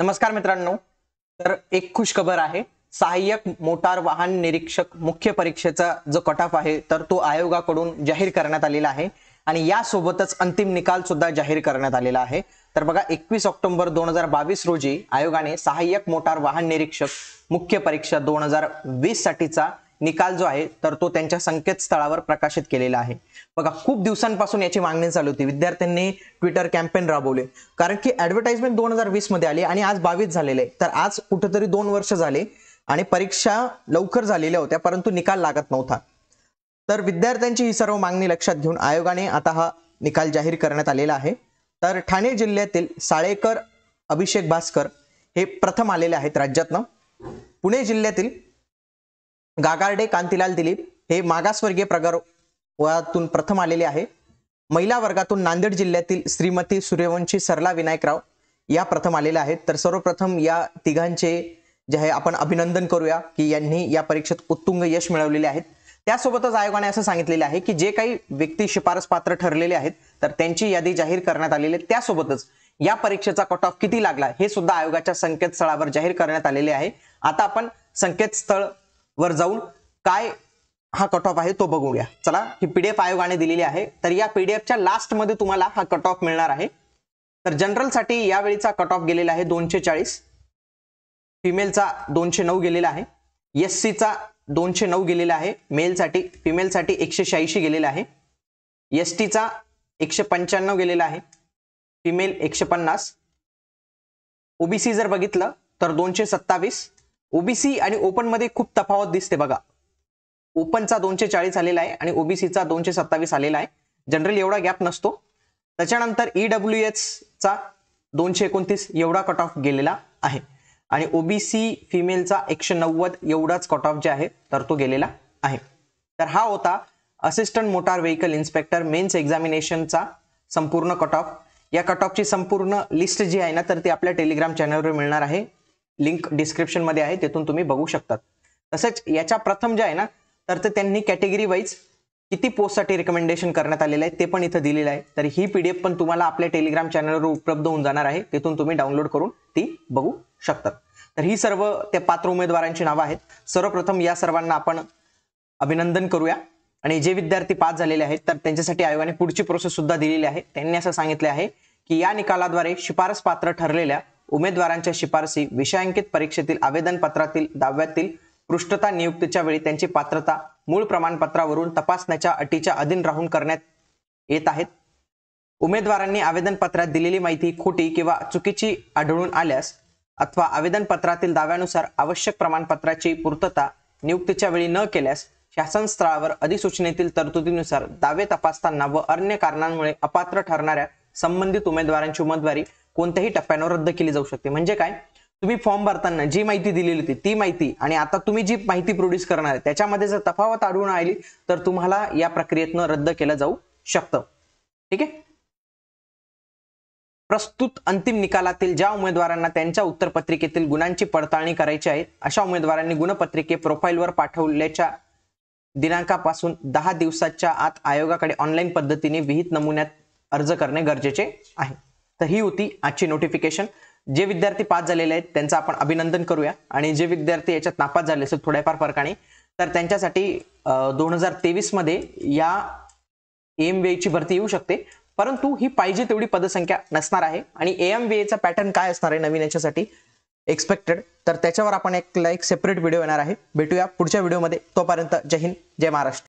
नमस्कार मित्रांनो तर एक खुश खबर आहे सहाय्यक मोटार वाहन निरीक्षक मुख्य परीक्षेचा जो कट ऑफ आहे तर तो आयोगाकडून जाहीर करण्यात आलेला आहे आणि यासोबतच अंतिम निकाल सुद्धा जाहीर करण्यात आलेला आहे तर बघा एकवीस ऑक्टोबर दोन हजार बावीस रोजी आयोगाने सहाय्यक मोटार वाहन निरीक्षक मुख्य परीक्षा दोन हजार वीस साठीचा निकाल जो आहे तर तो त्यांच्या संकेतस्थळावर प्रकाशित केलेला आहे बघा खूप दिवसांपासून याची मागणी चालू होती विद्यार्थ्यांनी ट्विटर कॅम्पेन राबवले कारण की ऍडव्हर्टाइजमेंट दोन हजार वीस मध्ये आली आणि आज बावीस झालेले तर आज कुठेतरी दोन वर्ष झाले आणि परीक्षा लवकर झालेल्या होत्या परंतु निकाल लागत नव्हता तर विद्यार्थ्यांची ही सर्व मागणी लक्षात घेऊन आयोगाने आता हा निकाल जाहीर करण्यात आलेला आहे तर ठाणे जिल्ह्यातील साळेकर अभिषेक भास्कर हे प्रथम आलेले आहेत राज्यातनं पुणे जिल्ह्यातील गागार्डे कांतीलाल दिलीप हे मागासवर्गीय प्रगारातून प्रथम आलेले आहे महिला वर्गातून नांदेड जिल्ह्यातील श्रीमती सूर्यवंशी सरला विनायकराव या प्रथम आलेल्या आहेत तर सर्वप्रथम या तिघांचे जे आहे आपण अभिनंदन करूया की यांनी या परीक्षेत उत्तुंग यश मिळवलेले आहेत त्यासोबतच आयोगाने असं सांगितलेलं आहे की जे काही व्यक्ती शिफारस पात्र ठरलेले आहेत तर त्यांची यादी जाहीर करण्यात आलेली आहे त्यासोबतच या परीक्षेचा कट ऑफ किती लागला हे सुद्धा आयोगाच्या संकेतस्थळावर जाहीर करण्यात आलेले आहे आता आपण संकेतस्थळ वर जाऊन काय हा कट ऑफ आहे तो बघूया चला ही पीडीएफ आयोगाने दिलेली आहे तर या पीडीएफच्या लास्टमध्ये तुम्हाला हा कट ऑफ मिळणार आहे तर जनरलसाठी यावेळीचा कट ऑफ गेलेला आहे दोनशे चाळीस फिमेलचा दोनशे नऊ गेलेला आहे एस सीचा दोनशे नऊ गेलेला आहे मेलसाठी फिमेलसाठी एकशे शहाऐंशी गेलेला आहे एस टीचा एकशे पंच्याण्णव गेलेला आहे फिमेल एकशे पन्नास ओबीसी जर बघितलं तर दोनशे सत्तावीस ओबीसी आणि ओपन मध्ये खूप तफावत दिसते बघा ओपनचा दोनशे चाळीस आलेला आहे आणि ओबीसीचा दोनशे सत्तावीस आलेला आहे जनरल एवढा गॅप नसतो त्याच्यानंतर ईडब्ल्यू e चा दोनशे एकोणतीस एवढा कट ऑफ गेलेला आहे आणि ओबीसी फिमेलचा एकशे नव्वद एवढाच कट ऑफ जे आहे तर तो गेलेला आहे तर हा होता assistant motor vehicle inspector mains एक्झामिनेशनचा संपूर्ण कट ऑफ या कट ऑफची संपूर्ण लिस्ट जी आहे ना तर ती आपल्या टेलिग्राम चॅनलवर मिळणार आहे लिंक डिस्क्रिप्शन मध्ये आहे तिथून तुम्ही बघू शकतात तसंच याच्या प्रथम जे आहे ना तर ते त्यांनी कॅटेगरी वाईज किती पोस्टसाठी रिकमेंडेशन करण्यात आलेलं आहे ते पण इथं दिलेलं आहे तर ही पी डी एफ पण तुम्हाला आपल्या टेलिग्राम चॅनलवर उपलब्ध होऊन जाणार आहे तिथून तुम्ही डाउनलोड करून ती बघू शकतात तर ही सर्व त्या पात्र उमेदवारांची नावं आहेत सर्वप्रथम या सर्वांना आपण अभिनंदन करूया आणि जे विद्यार्थी पास झालेले आहेत तर त्यांच्यासाठी आयोगाने पुढची प्रोसेस सुद्धा दिलेली आहे त्यांनी असं सांगितले आहे की या निकालाद्वारे शिफारस पात्र ठरलेल्या उमेदवारांच्या शिफारसी विषयांकित परीक्षेतील आवेदनपत्रातील दाव्यातील पृष्ठता नियुक्तीच्या वेळी त्यांची पात्रता मूळ प्रमाणपत्रावरून तपासण्याच्या अटीच्या अधीन राहून करण्यात येत आहेत उमेदवारांनी आवेदनपत्रात दिलेली माहिती खोटी किंवा चुकीची आढळून आल्यास अथवा आवेदनपत्रातील दाव्यानुसार आवश्यक प्रमाणपत्राची पूर्तता नियुक्तीच्या वेळी न केल्यास शासन स्थळावर अधिसूचनेतील तरतुदीनुसार दावे तपासताना व अन्य कारणांमुळे अपात्र ठरणाऱ्या संबंधित उमेदवारांची उमेदवारी कोणत्याही टप्प्यांवर रद्द केली जाऊ शकते म्हणजे काय तुम्ही फॉर्म भरताना जी माहिती दिलेली होती ती माहिती आणि आता तुम्ही जी माहिती प्रोड्यूस करणार आहे त्याच्यामध्ये जर तफावत आढळून आली तर तुम्हाला या प्रक्रियेतनं रद्द केलं जाऊ शकतं ठीक आहे प्रस्तुत अंतिम निकालातील ज्या उमेदवारांना त्यांच्या उत्तरपत्रिकेतील गुणांची पडताळणी करायची आहे अशा उमेदवारांनी गुणपत्रिके प्रोफाईलवर पाठवल्याच्या दिनांकापासून दहा दिवसाच्या आत आयोगाकडे ऑनलाईन पद्धतीने विहित नमुन्यात अर्ज करणे गरजेचे आहे तर ही होती आजची नोटिफिकेशन जे विद्यार्थी पास झालेले आहेत त्यांचं आपण अभिनंदन करूया आणि जे विद्यार्थी याच्यात नापास झाले असेल थोड्याफार फरकाने तर त्यांच्यासाठी दोन हजार मध्ये या एम ची भरती येऊ शकते परंतु ही पाहिजे तेवढी पदसंख्या नसणार आहे आणि एम चा पॅटर्न काय असणार आहे नवीन याच्यासाठी एक्सपेक्टेड तर त्याच्यावर आपण एक लाईक सेपरेट व्हिडिओ येणार आहे भेटूया पुढच्या व्हिडिओमध्ये तोपर्यंत जय हिंद जय महाराष्ट्र